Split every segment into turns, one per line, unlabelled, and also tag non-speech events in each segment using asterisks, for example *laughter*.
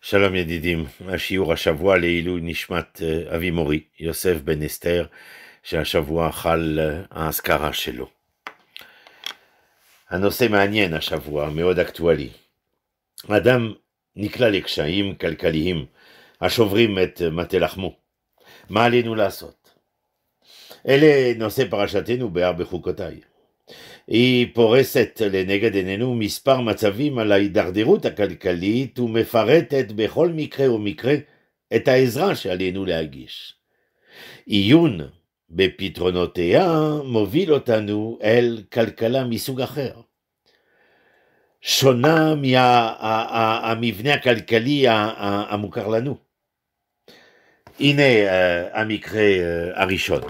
שלום ידידים, השיעור השבוע לעילוי נשמת אה, אבי מורי, יוסף בן אסתר, שהשבוע חל אה, האזכרה שלו. הנושא מעניין השבוע, מאוד אקטואלי. אדם נקלע לקשיים כלכליים השוברים את אה, מטה לחמו. מה עלינו לעשות? אלה נושא פרשתנו בהר בחוקותיי. היא פורסת לנגד עינינו מספר מצבים על ההידרדרות הכלכלית ומפרטת בכל מקרה ומקרה את העזרה שעלינו להגיש. עיון בפתרונותיה מוביל אותנו אל כלכלה מסוג אחר. שונה מהמבנה מה, הכלכלי המוכר לנו. הנה אה, המקרה אה, הראשון.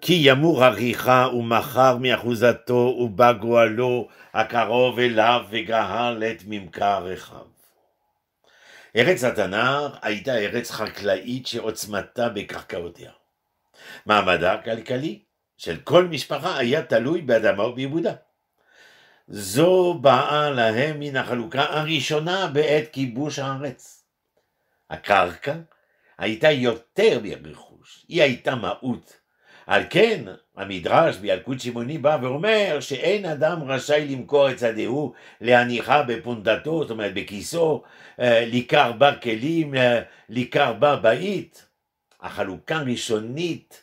כי ימור הריחה ומכר מאחוזתו ובא גואלו הקרוב אליו וגהל את ממכר רחב. ארץ התנ"ר הייתה ארץ חקלאית שעוצמתה בקרקעותיה. מעמדה הכלכלי של כל משפחה היה תלוי באדמה ובעיבודה. זו באה להם מן החלוקה הראשונה בעת כיבוש הארץ. הקרקע הייתה יותר מרכוש, היא הייתה מהות על כן, המדרש בילקוט שמעוני בא ואומר שאין אדם רשאי למכור את שדהו, להניחה בפונדתו, זאת אומרת בכיסו, אה, ליכר בה כלים, אה, ליכר בה בית. החלוקה הראשונית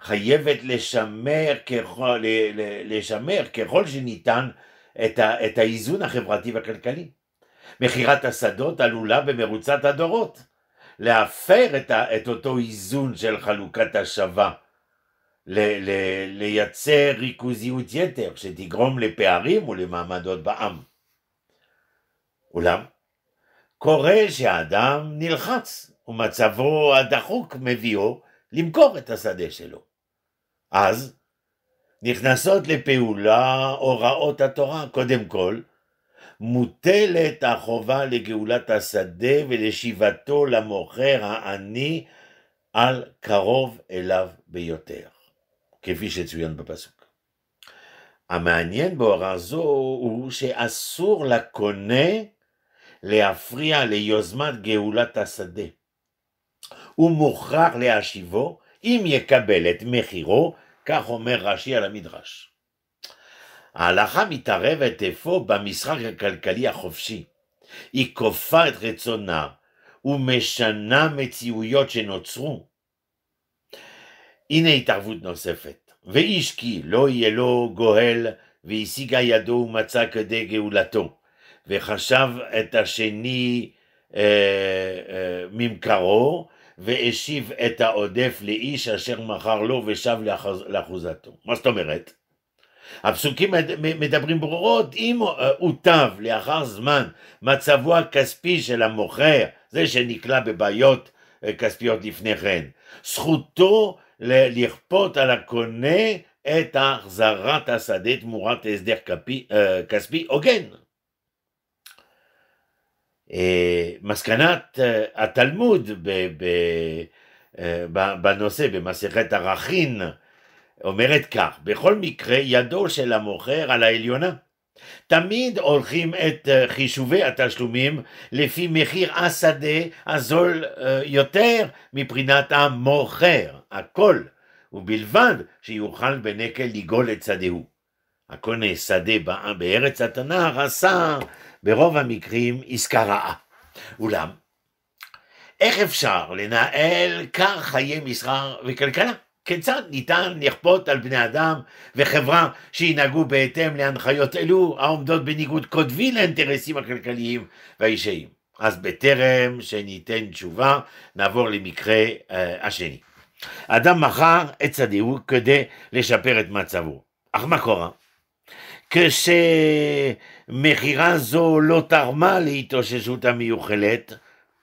חייבת לשמר ככל, לשמר ככל שניתן את, ה, את האיזון החברתי והכלכלי. מכירת השדות עלולה במרוצת הדורות להפר את, ה, את אותו איזון של חלוקת השווה. לייצר ריכוזיות יתר שתגרום לפערים ולמעמדות בעם. אולם, קורה שהאדם נלחץ ומצבו הדחוק מביאו למכור את השדה שלו. אז נכנסות לפעולה הוראות התורה, קודם כל, מוטלת החובה לגאולת השדה ולשיבתו למוכר העני על קרוב אליו ביותר. כפי שצוין בפסוק. המעניין בהוראה זו הוא שאסור לקונה להפריע ליוזמת גאולת השדה. הוא מוכרח להשיבו אם יקבל את מחירו, כך אומר רש"י על המדרש. ההלכה מתערבת אפוא במשחק הכלכלי החופשי. היא כופה את רצונה ומשנה מציאויות שנוצרו. הנה התערבות נוספת. ואיש כי לא יהיה לו גוהל, והשיגה ידו ומצא כדי גאולתו, וחשב את השני אה, אה, ממכרו, והשיב את העודף לאיש אשר מכר לו ושב לאחוז, לאחוזתו. מה זאת אומרת? הפסוקים מדברים ברורות, אם אה, הוטב לאחר זמן מצבו הכספי של המוכר, זה שנקלע בבעיות אה, כספיות לפני כן, זכותו לכפות על הקונה את החזרת השדה תמורת הסדר כפי, אה, כספי הוגן. אה, מסקנת אה, התלמוד בנושא במסכת ערכין אומרת כך, בכל מקרה ידו של המוכר על העליונה תמיד עורכים את אה, חישובי התשלומים לפי מחיר השדה הזול אה, יותר מבחינת המוכר, הכל, ובלבד שיוכל בנקל לגאול את שדהו. הקונה שדה בארץ התנ"ך עשה ברוב המקרים עסקה רעה. אולם, איך אפשר לנהל כך חיי מסחר וכלכלה? כיצד ניתן לכפות על בני אדם וחברה שינהגו בהתאם להנחיות אלו העומדות בניגוד קוטבי לאינטרסים הכלכליים והאישיים? אז בטרם שניתן תשובה, נעבור למקרה אה, השני. אדם מכר את צדיהו כדי לשפר את מצבו. אך מה קורה? כשמכירה זו לא תרמה להתאוששות המיוחלת,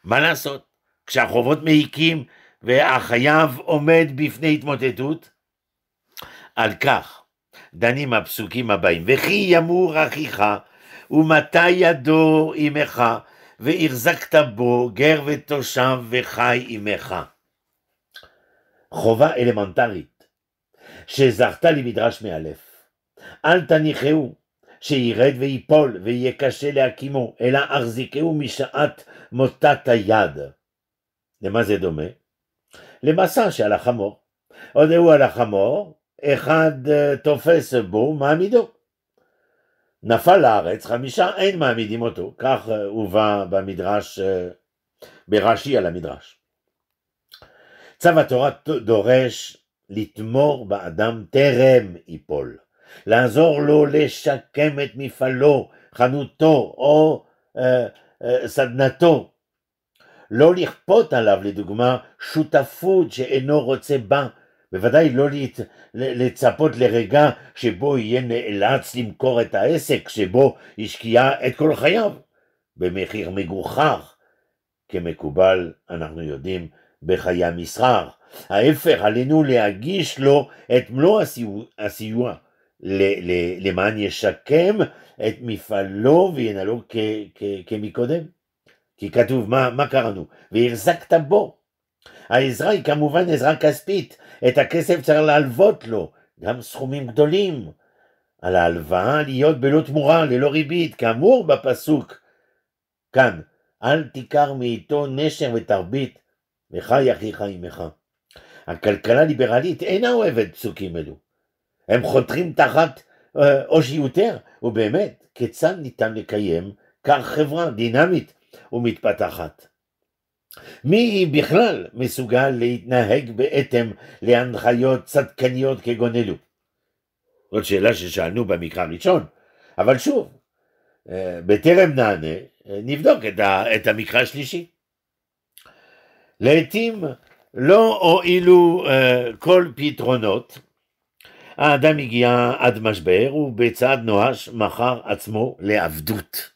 מה לעשות? כשהחובות מעיקים והחייב עומד בפני התמוטטות? על כך דנים הפסוקים הבאים, וכי ימור אחיך, ומתי ידו עמך, והחזקת בו גר ותושב וחי עמך. חובה אלמנטרית, שזכתה למדרש מאלף. אל תניחהו שירד ויפול ויהיה קשה להקימו, אלא אחזיקהו משעת מוטת היד. למה זה דומה? les à la Alachamor. On est où Alachamor? Echad euh, tofes bo maamido. Nafala et Ramisha en maamidimoto, car euh, uva ba midrash, euh, berashi à la midrash. doresh litmor ba adam terem ipol. «Lanzor lo le shakem et mifalo, chanuto o sadnato. לא לכפות עליו לדוגמה שותפות שאינו רוצה בה, בוודאי לא לצפות לרגע שבו יהיה נאלץ למכור את העסק שבו השקיע את כל חייו, במחיר מגוחך, כמקובל, אנחנו יודעים, בחיי המסחר. ההפך, עלינו להגיש לו את מלוא הסיוע, הסיוע למען ישקם את מפעלו וינהלו כמקודם. כי כתוב, מה, מה קראנו? והחזקת בו. העזרה היא כמובן עזרה כספית, את הכסף צריך להלוות לו, גם סכומים גדולים. על ההלוואה להיות בלא תמורה, ללא ריבית, כאמור בפסוק כאן, אל תיקר מאיתו נשר ותרבית, וחי אחיך עמך. הכלכלה ליברלית אינה אוהבת פסוקים אלו. הם חותרים תחת אושיותר, אה, ובאמת, כיצד ניתן לקיים כך חברה דינמית ומתפתחת. מי בכלל מסוגל להתנהג בהתאם להנחיות צדקניות כגון אלו? זאת שאלה ששאלנו במקרא הראשון, אבל שוב, אה, בטרם נענה, אה, נבדוק את המקרא השלישי. לעתים לא הועילו אה, כל פתרונות, האדם הגיע עד משבר ובצעד נואש מכר עצמו לעבדות.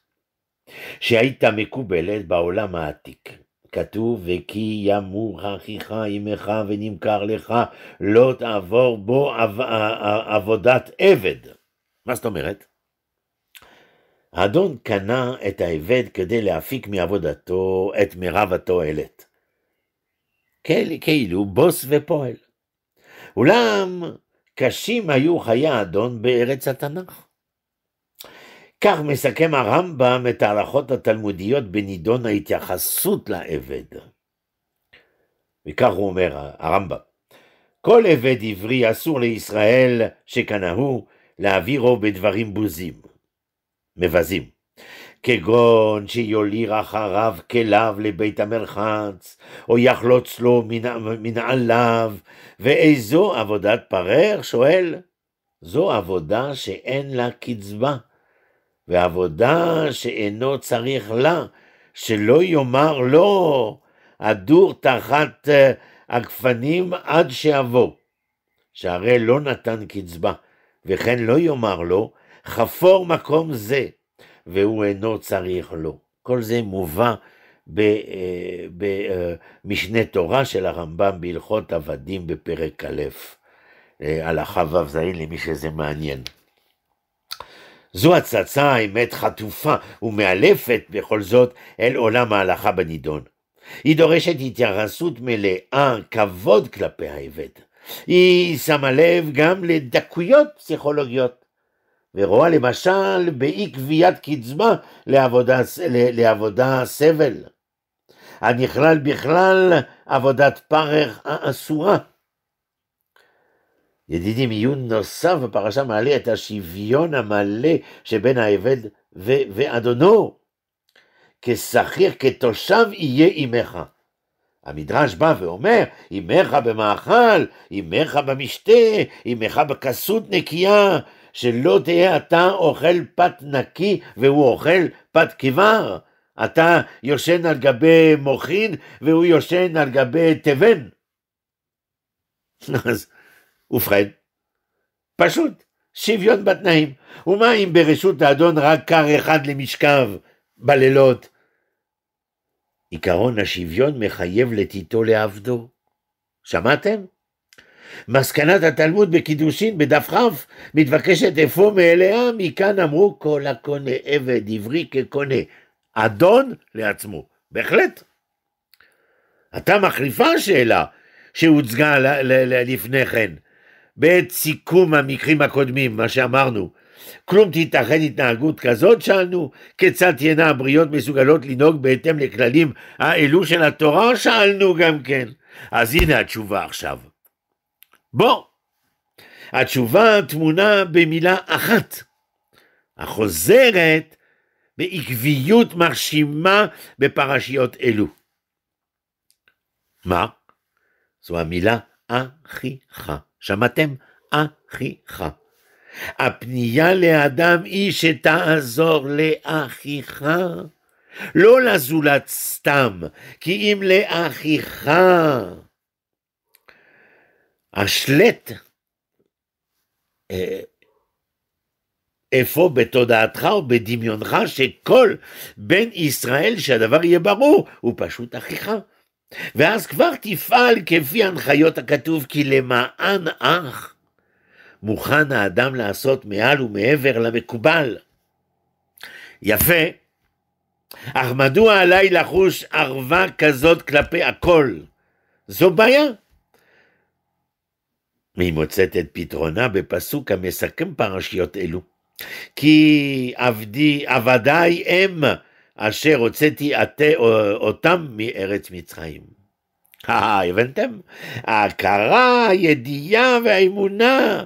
שהייתה מקובלת בעולם העתיק. כתוב, וכי ימור אחיך עמך ונמכר לך, לא תעבור בו עב, אה, אה, עבודת עבד. מה זאת אומרת? האדון קנה את העבד כדי להפיק מעבודתו את מירב התועלת. כאילו בוס ופועל. אולם קשים היו חיי האדון בארץ התנ"ך. כך מסכם הרמב"ם את ההלכות התלמודיות בנידון ההתייחסות לעבד. וכך הוא אומר הרמב"ם, כל עבד עברי אסור לישראל שקנהו להעבירו בדברים בוזים, מבזים, כגון שיוליר אחריו כליו לבית המרחץ, או יחלוץ לו מנעליו, ואיזו עבודת פרר? שואל. זו עבודה שאין לה קצבה. ועבודה שאינו צריך לה, שלא יאמר לו, הדור תחת אה, הגפנים עד שיבוא. שהרי לא נתן קצבה, וכן לא יאמר לו, חפור מקום זה, והוא אינו צריך לו. כל זה מובא במשנה אה, אה, תורה של הרמב"ם בהלכות עבדים בפרק א', הלכה ו"ז למי שזה מעניין. זו הצצה אמת חטופה ומאלפת בכל זאת אל עולם ההלכה בנידון. היא דורשת התייחסות מלאה, כבוד כלפי העבד. היא שמה לב גם לדקויות פסיכולוגיות, ורואה למשל באי קביעת קצבה לעבודה, לעבודה סבל, הנכלל בכלל עבודת פרך האסורה. ידידי, מיון נוסף בפרשה מעלה את השוויון המלא שבין העבד ו- ואדונו. כשכיר, כתושב יהיה אימך. המדרש בא ואומר, אימך במאכל, אימך במשתה, אימך בכסות נקייה, שלא תהיה אתה אוכל פת נקי והוא אוכל פת קיבר. אתה יושן על גבי מוחין והוא יושן על גבי תבן. *laughs* אז ובכן, פשוט, שוויון בתנאים. ומה אם ברשות האדון רק כר אחד למשכב בלילות? עקרון השוויון מחייב לתיתו לעבדו. שמעתם? מסקנת התלמוד בקידושין בדף כ' מתבקשת אפוא מאליה, מכאן אמרו כל הקונה עבד עברי כקונה, אדון לעצמו. בהחלט. אתה מחליפה השאלה שהוצגה לפני כן. בעת סיכום המקרים הקודמים, מה שאמרנו. כלום תיתכן התנהגות כזאת, שאלנו? כיצד תהיינה הבריות מסוגלות לנהוג בהתאם לכללים האלו של התורה? שאלנו גם כן. אז הנה התשובה עכשיו. בוא. התשובה טמונה במילה אחת, החוזרת בעקביות מרשימה בפרשיות אלו. מה? זו המילה אחיך. שמעתם? אחיך. הפנייה לאדם היא שתעזור לאחיך, לא לזולת סתם, כי אם לאחיך. השלט איפה בתודעתך או בדמיונך שכל בן ישראל שהדבר יהיה ברור הוא פשוט אחיך. ואז כבר תפעל כפי הנחיות הכתוב, כי למען אח מוכן האדם לעשות מעל ומעבר למקובל. יפה, אך מדוע עליי לחוש ערווה כזאת כלפי הכל? זו בעיה. והיא מוצאת את פתרונה בפסוק המסכם פרשיות אלו. כי עבדי, עבדי הם אשר הוצאתי עתה אה, אותם מארץ מצרים. אה, הבנתם? ההכרה, הידיעה והאמונה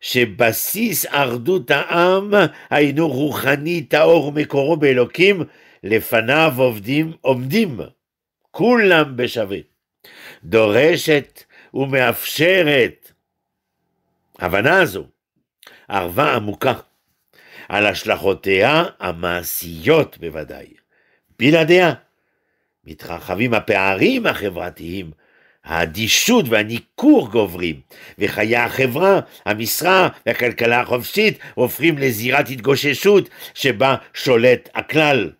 שבסיס אחדות העם היינו רוחני טהור מקורו באלוקים, לפניו עובדים, עומדים, כולם בשווה. דורשת ומאפשרת הבנה זו ערווה עמוקה על השלכותיה המעשיות בוודאי. בלעדיה מתרחבים הפערים החברתיים, האדישות והניכור גוברים, וחיי החברה, המשרה והכלכלה החופשית הופכים לזירת התגוששות שבה שולט הכלל.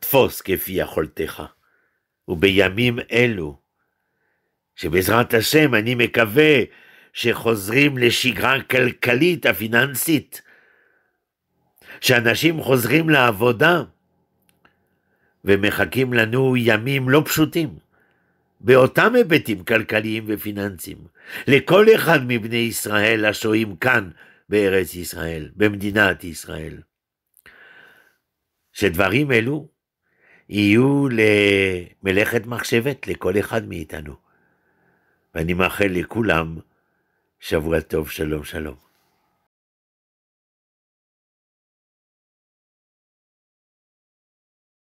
תפוס כפי יכולתך, ובימים אלו, שבעזרת השם אני מקווה שחוזרים לשגרה כלכלית הפיננסית, שאנשים חוזרים לעבודה ומחכים לנו ימים לא פשוטים, באותם היבטים כלכליים ופיננסיים, לכל אחד מבני ישראל השוהים כאן בארץ ישראל, במדינת ישראל. שדברים אלו יהיו למלאכת מחשבת לכל אחד מאיתנו. ואני מאחל לכולם שבוע טוב, שלום, שלום.